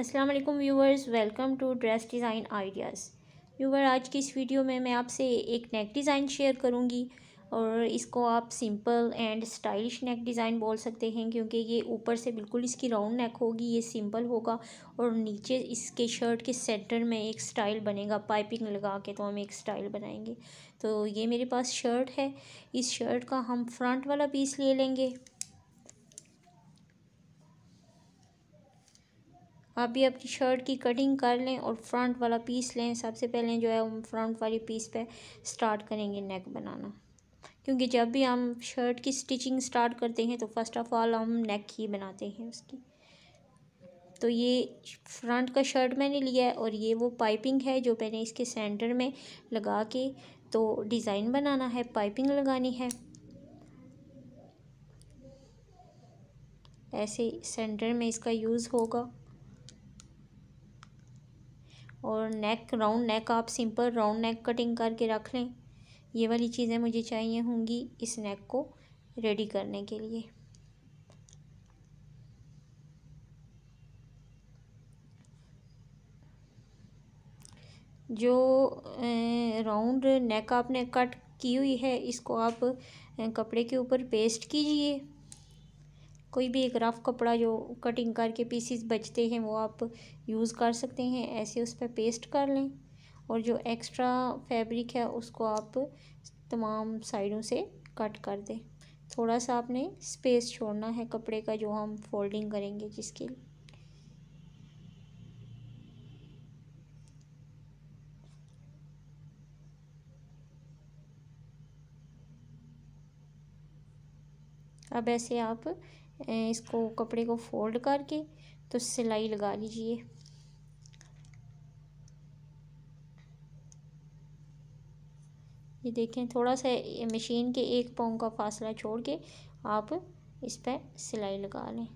अस्सलाम वालेकुम viewers welcome to dress design ideas viewer आज की इस वीडियो में मैं आपसे एक नेक डिज़ाइन शेयर करूँगी और इसको आप simple and stylish neck design बोल सकते हैं क्योंकि ये ऊपर से बिल्कुल इसकी राउंड नेक होगी ये सिंपल होगा और नीचे इसके शर्ट के सेंटर में एक स्टाइल बनेगा पाइपिंग लगा के तो हम एक स्टाइल बनाएंगे तो ये मेरे पास शर्ट है इस शर्ट का हम फ्रंट वाला पीस ले लेंगे आप भी अपनी शर्ट की कटिंग कर लें और फ्रंट वाला पीस लें सबसे पहले जो है हम फ्रंट वाली पीस पे स्टार्ट करेंगे नेक बनाना क्योंकि जब भी हम शर्ट की स्टिचिंग स्टार्ट करते हैं तो फ़र्स्ट ऑफ़ ऑल हम नेक ही बनाते हैं उसकी तो ये फ्रंट का शर्ट मैंने लिया है और ये वो पाइपिंग है जो मैंने इसके सेंटर में लगा के तो डिज़ाइन बनाना है पाइपिंग लगानी है ऐसे सेंटर में इसका यूज़ होगा और नेक राउंड नेक आप सिंपल राउंड नेक कटिंग करके रख लें ये वाली चीज़ें मुझे चाहिए होंगी इस नेक को रेडी करने के लिए जो राउंड नेक आपने कट की हुई है इसको आप कपड़े के ऊपर पेस्ट कीजिए कोई भी एक रफ़ कपड़ा जो कटिंग करके पीसीस बचते हैं वो आप यूज़ कर सकते हैं ऐसे उस पर पेस्ट कर लें और जो एक्स्ट्रा फैब्रिक है उसको आप तमाम साइडों से कट कर दें थोड़ा सा आपने स्पेस छोड़ना है कपड़े का जो हम फोल्डिंग करेंगे जिसके लिए अब ऐसे आप इसको कपड़े को फोल्ड करके तो सिलाई लगा लीजिए ये देखें थोड़ा सा मशीन के एक पाँव का फासला छोड़ के आप इस पर सिलाई लगा लें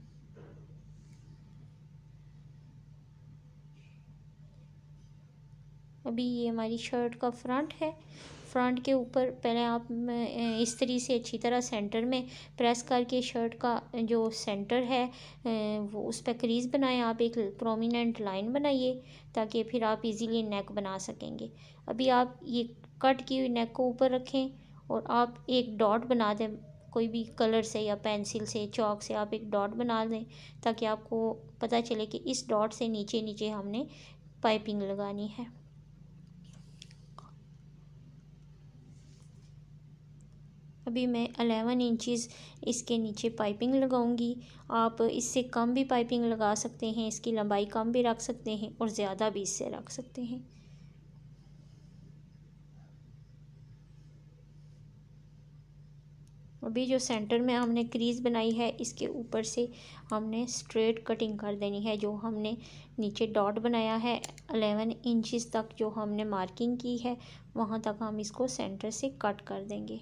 अभी ये हमारी शर्ट का फ्रंट है फ्रंट के ऊपर पहले आप इस्त्री से अच्छी तरह सेंटर में प्रेस करके शर्ट का जो सेंटर है वो उस पर क्रीज बनाएं आप एक प्रोमिनेंट लाइन बनाइए ताकि फिर आप इजीली नेक बना सकेंगे अभी आप ये कट की हुई नेक को ऊपर रखें और आप एक डॉट बना दें कोई भी कलर से या पेंसिल से चौक से आप एक डॉट बना दें ताकि आपको पता चले कि इस डॉट से नीचे नीचे हमने पाइपिंग लगानी है अभी मैं अलेवन इंचज़ इसके नीचे पाइपिंग लगाऊंगी आप इससे कम भी पाइपिंग लगा सकते हैं इसकी लंबाई कम भी रख सकते हैं और ज़्यादा भी इससे रख सकते हैं अभी जो सेंटर में हमने क्रीज बनाई है इसके ऊपर से हमने स्ट्रेट कटिंग कर देनी है जो हमने नीचे डॉट बनाया है अलेवन इंचज़ तक जो हमने मार्किंग की है वहाँ तक हम इसको सेंटर से कट कर देंगे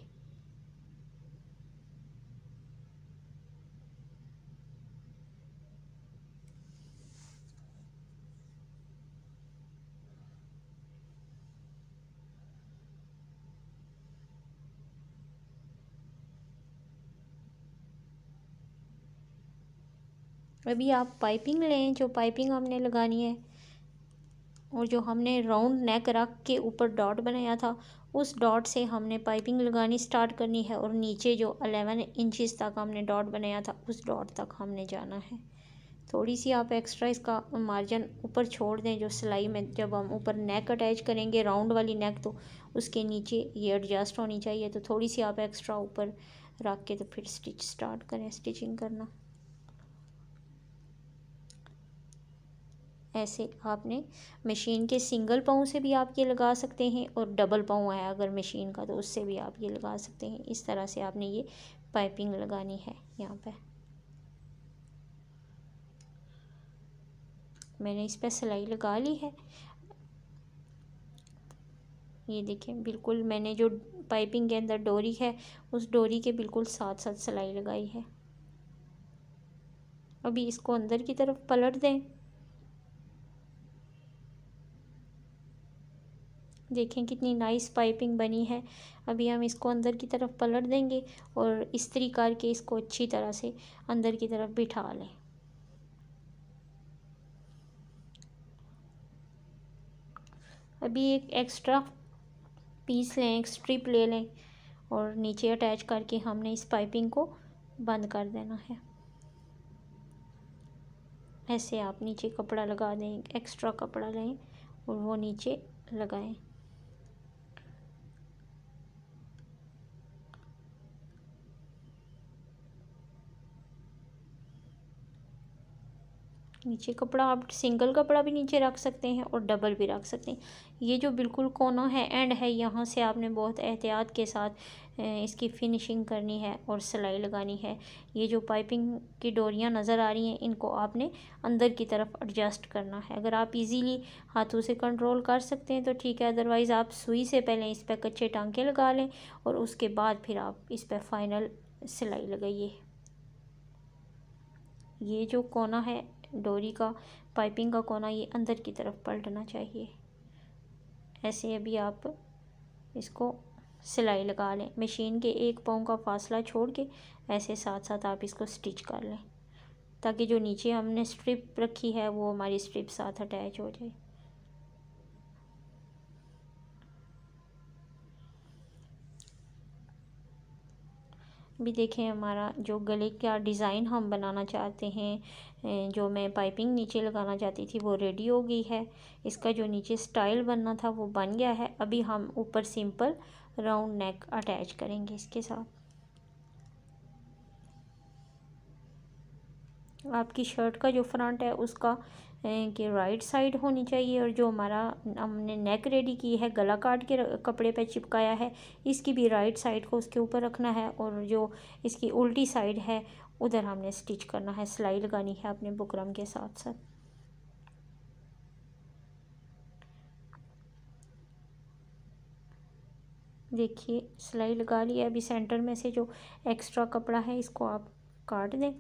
अभी आप पाइपिंग लें जो पाइपिंग हमने लगानी है और जो हमने राउंड नेक रख के ऊपर डॉट बनाया था उस डॉट से हमने पाइपिंग लगानी स्टार्ट करनी है और नीचे जो अलेवन इंचज़ तक हमने डॉट बनाया था उस डॉट तक हमने जाना है थोड़ी सी आप एक्स्ट्रा इसका मार्जिन ऊपर छोड़ दें जो सिलाई में जब हम ऊपर नेक अटैच करेंगे राउंड वाली नेक तो उसके नीचे ये एडजस्ट होनी चाहिए तो थोड़ी सी आप एक्स्ट्रा ऊपर रख के तो फिर स्टिच स्टार्ट करें स्टिचिंग करना ऐसे आपने मशीन के सिंगल पाँव से भी आप ये लगा सकते हैं और डबल पाँव है अगर मशीन का तो उससे भी आप ये लगा सकते हैं इस तरह से आपने ये पाइपिंग लगानी है यहाँ पर मैंने इस पर सिलाई लगा ली है ये देखें बिल्कुल मैंने जो पाइपिंग के अंदर डोरी है उस डोरी के बिल्कुल साथ साथ सिलाई लगाई है अभी इसको अंदर की तरफ पलट दें देखें कितनी नाइस पाइपिंग बनी है अभी हम इसको अंदर की तरफ पलट देंगे और इस्त्री करके इसको अच्छी तरह से अंदर की तरफ बिठा लें अभी एक एक्स्ट्रा पीस लें एक स्ट्रिप ले लें और नीचे अटैच करके हमने इस पाइपिंग को बंद कर देना है ऐसे आप नीचे कपड़ा लगा दें एक्स्ट्रा कपड़ा लें और वो नीचे लगाएं नीचे कपड़ा आप सिंगल कपड़ा भी नीचे रख सकते हैं और डबल भी रख सकते हैं ये जो बिल्कुल कोना है एंड है यहाँ से आपने बहुत एहतियात के साथ इसकी फिनिशिंग करनी है और सिलाई लगानी है ये जो पाइपिंग की डोरियाँ नज़र आ रही हैं इनको आपने अंदर की तरफ एडजस्ट करना है अगर आप इजीली हाथों से कंट्रोल कर सकते हैं तो ठीक है अदरवाइज़ आप सुई से पहले इस पर कच्चे टांके लगा लें और उसके बाद फिर आप इस पर फाइनल सिलाई लगाइए ये जो कोना है डोरी का पाइपिंग का कोना ये अंदर की तरफ पलटना चाहिए ऐसे अभी आप इसको सिलाई लगा लें मशीन के एक पाँव का फासला छोड़ के ऐसे साथ साथ आप इसको स्टिच कर लें ताकि जो नीचे हमने स्ट्रिप रखी है वो हमारी स्ट्रिप साथ अटैच हो जाए भी देखें हमारा जो गले का डिज़ाइन हम बनाना चाहते हैं जो मैं पाइपिंग नीचे लगाना चाहती थी वो रेडी हो गई है इसका जो नीचे स्टाइल बनना था वो बन गया है अभी हम ऊपर सिंपल राउंड नेक अटैच करेंगे इसके साथ आपकी शर्ट का जो फ्रंट है उसका के राइट साइड होनी चाहिए और जो हमारा हमने नेक रेडी की है गला काट के कपड़े पे चिपकाया है इसकी भी राइट साइड को उसके ऊपर रखना है और जो इसकी उल्टी साइड है उधर हमने स्टिच करना है सिलाई लगानी है अपने बुकरम के साथ साथ देखिए सिलाई लगा है अभी सेंटर में से जो एक्स्ट्रा कपड़ा है इसको आप काट दें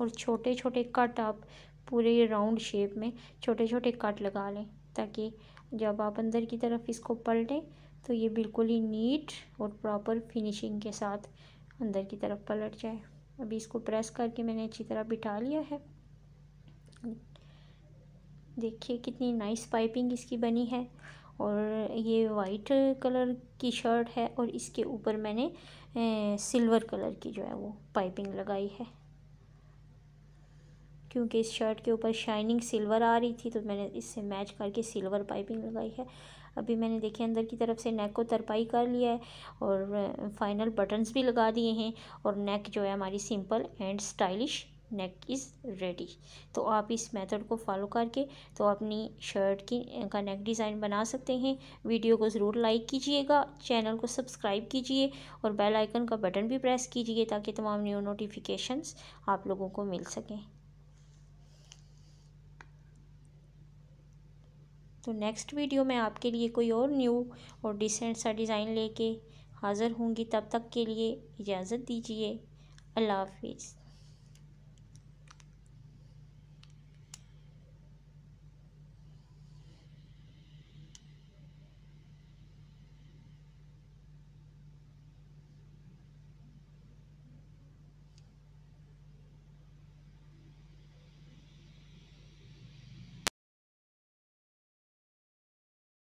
और छोटे छोटे कट आप पूरे राउंड शेप में छोटे छोटे कट लगा लें ताकि जब आप अंदर की तरफ इसको पलटें तो ये बिल्कुल ही नीट और प्रॉपर फिनिशिंग के साथ अंदर की तरफ पलट जाए अभी इसको प्रेस करके मैंने अच्छी तरह बिठा लिया है देखिए कितनी नाइस पाइपिंग इसकी बनी है और ये वाइट कलर की शर्ट है और इसके ऊपर मैंने ए, सिल्वर कलर की जो है वो पाइपिंग लगाई है क्योंकि इस शर्ट के ऊपर शाइनिंग सिल्वर आ रही थी तो मैंने इससे मैच करके सिल्वर पाइपिंग लगाई है अभी मैंने देखे अंदर की तरफ से नेक को तरपाई कर लिया है और फाइनल बटन्स भी लगा दिए हैं और नेक जो है हमारी simple and stylish neck is ready तो आप इस मेथड को फॉलो करके तो अपनी शर्ट की का नेक डिज़ाइन बना सकते हैं वीडियो को ज़रूर लाइक कीजिएगा चैनल को सब्सक्राइब कीजिए और बेल आइकन का बटन भी प्रेस कीजिए ताकि तमाम न्यू नोटिफिकेशंस आप लोगों को मिल सकें तो नेक्स्ट वीडियो में आपके लिए कोई और न्यू और डिसेंट सा डिज़ाइन लेके हाज़िर होंगी तब तक के लिए इजाज़त दीजिए अल्लाह हाफिज़